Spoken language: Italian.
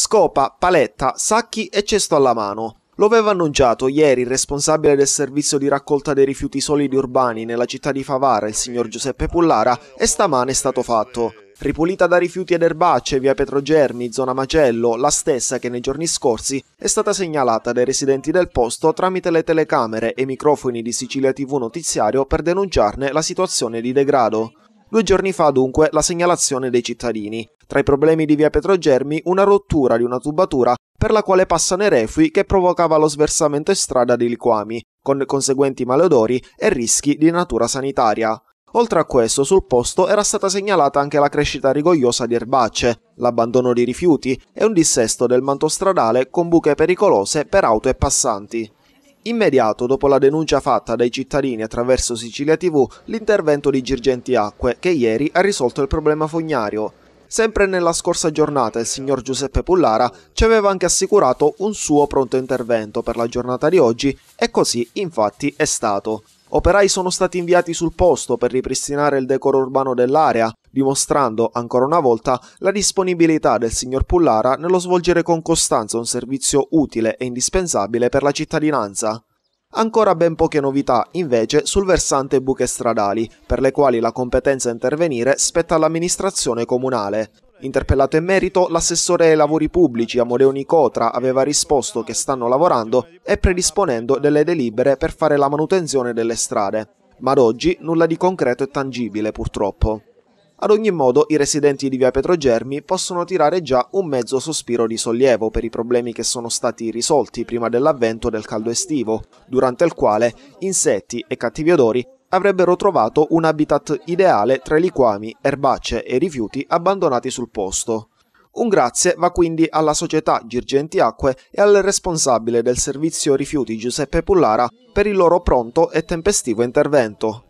scopa, paletta, sacchi e cesto alla mano. Lo aveva annunciato ieri il responsabile del servizio di raccolta dei rifiuti solidi urbani nella città di Favara, il signor Giuseppe Pullara, e stamane è stato fatto. Ripulita da rifiuti ed erbacce via Petrogermi, zona Macello, la stessa che nei giorni scorsi è stata segnalata dai residenti del posto tramite le telecamere e microfoni di Sicilia TV notiziario per denunciarne la situazione di degrado. Due giorni fa dunque la segnalazione dei cittadini. Tra i problemi di via Petrogermi una rottura di una tubatura per la quale passano i refui che provocava lo sversamento in strada di liquami, con conseguenti malodori e rischi di natura sanitaria. Oltre a questo, sul posto era stata segnalata anche la crescita rigogliosa di erbacce, l'abbandono di rifiuti e un dissesto del manto stradale con buche pericolose per auto e passanti. Immediato dopo la denuncia fatta dai cittadini attraverso Sicilia TV, l'intervento di Girgenti Acque, che ieri ha risolto il problema fognario. Sempre nella scorsa giornata il signor Giuseppe Pullara ci aveva anche assicurato un suo pronto intervento per la giornata di oggi e così infatti è stato. Operai sono stati inviati sul posto per ripristinare il decoro urbano dell'area, dimostrando ancora una volta la disponibilità del signor Pullara nello svolgere con costanza un servizio utile e indispensabile per la cittadinanza. Ancora ben poche novità, invece, sul versante buche stradali, per le quali la competenza a intervenire spetta all'amministrazione comunale. Interpellato in merito, l'assessore ai lavori pubblici Amodeo Nicotra aveva risposto che stanno lavorando e predisponendo delle delibere per fare la manutenzione delle strade. Ma ad oggi nulla di concreto e tangibile, purtroppo. Ad ogni modo, i residenti di via Petrogermi possono tirare già un mezzo sospiro di sollievo per i problemi che sono stati risolti prima dell'avvento del caldo estivo, durante il quale insetti e cattivi odori avrebbero trovato un habitat ideale tra liquami, erbacce e rifiuti abbandonati sul posto. Un grazie va quindi alla società Girgenti Acque e al responsabile del servizio rifiuti Giuseppe Pullara per il loro pronto e tempestivo intervento.